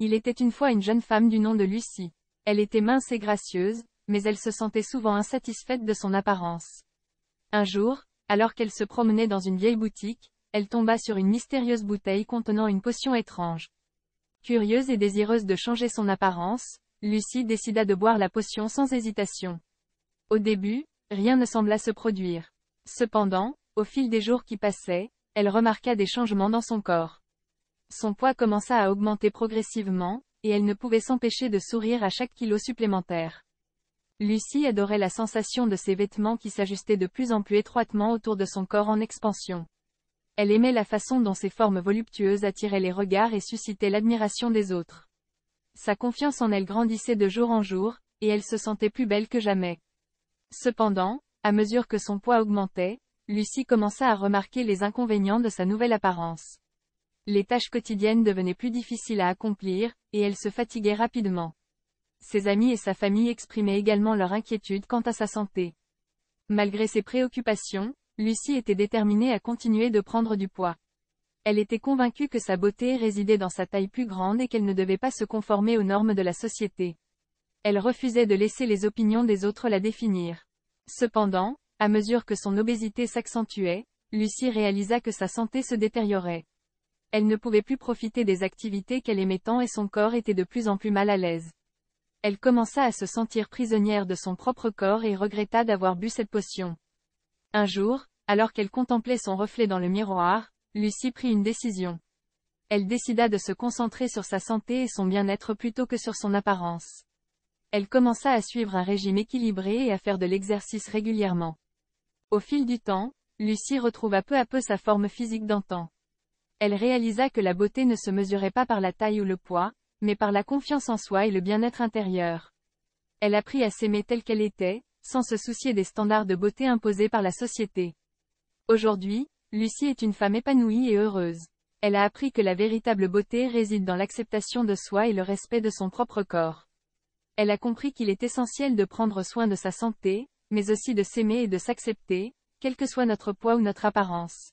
Il était une fois une jeune femme du nom de Lucie. Elle était mince et gracieuse, mais elle se sentait souvent insatisfaite de son apparence. Un jour, alors qu'elle se promenait dans une vieille boutique, elle tomba sur une mystérieuse bouteille contenant une potion étrange. Curieuse et désireuse de changer son apparence, Lucie décida de boire la potion sans hésitation. Au début, rien ne sembla se produire. Cependant, au fil des jours qui passaient, elle remarqua des changements dans son corps. Son poids commença à augmenter progressivement, et elle ne pouvait s'empêcher de sourire à chaque kilo supplémentaire. Lucie adorait la sensation de ses vêtements qui s'ajustaient de plus en plus étroitement autour de son corps en expansion. Elle aimait la façon dont ses formes voluptueuses attiraient les regards et suscitaient l'admiration des autres. Sa confiance en elle grandissait de jour en jour, et elle se sentait plus belle que jamais. Cependant, à mesure que son poids augmentait, Lucie commença à remarquer les inconvénients de sa nouvelle apparence. Les tâches quotidiennes devenaient plus difficiles à accomplir, et elle se fatiguait rapidement. Ses amis et sa famille exprimaient également leur inquiétude quant à sa santé. Malgré ses préoccupations, Lucie était déterminée à continuer de prendre du poids. Elle était convaincue que sa beauté résidait dans sa taille plus grande et qu'elle ne devait pas se conformer aux normes de la société. Elle refusait de laisser les opinions des autres la définir. Cependant, à mesure que son obésité s'accentuait, Lucie réalisa que sa santé se détériorait. Elle ne pouvait plus profiter des activités qu'elle aimait tant et son corps était de plus en plus mal à l'aise. Elle commença à se sentir prisonnière de son propre corps et regretta d'avoir bu cette potion. Un jour, alors qu'elle contemplait son reflet dans le miroir, Lucie prit une décision. Elle décida de se concentrer sur sa santé et son bien-être plutôt que sur son apparence. Elle commença à suivre un régime équilibré et à faire de l'exercice régulièrement. Au fil du temps, Lucie retrouva peu à peu sa forme physique d'antan elle réalisa que la beauté ne se mesurait pas par la taille ou le poids, mais par la confiance en soi et le bien-être intérieur. Elle apprit à s'aimer telle qu'elle était, sans se soucier des standards de beauté imposés par la société. Aujourd'hui, Lucie est une femme épanouie et heureuse. Elle a appris que la véritable beauté réside dans l'acceptation de soi et le respect de son propre corps. Elle a compris qu'il est essentiel de prendre soin de sa santé, mais aussi de s'aimer et de s'accepter, quel que soit notre poids ou notre apparence.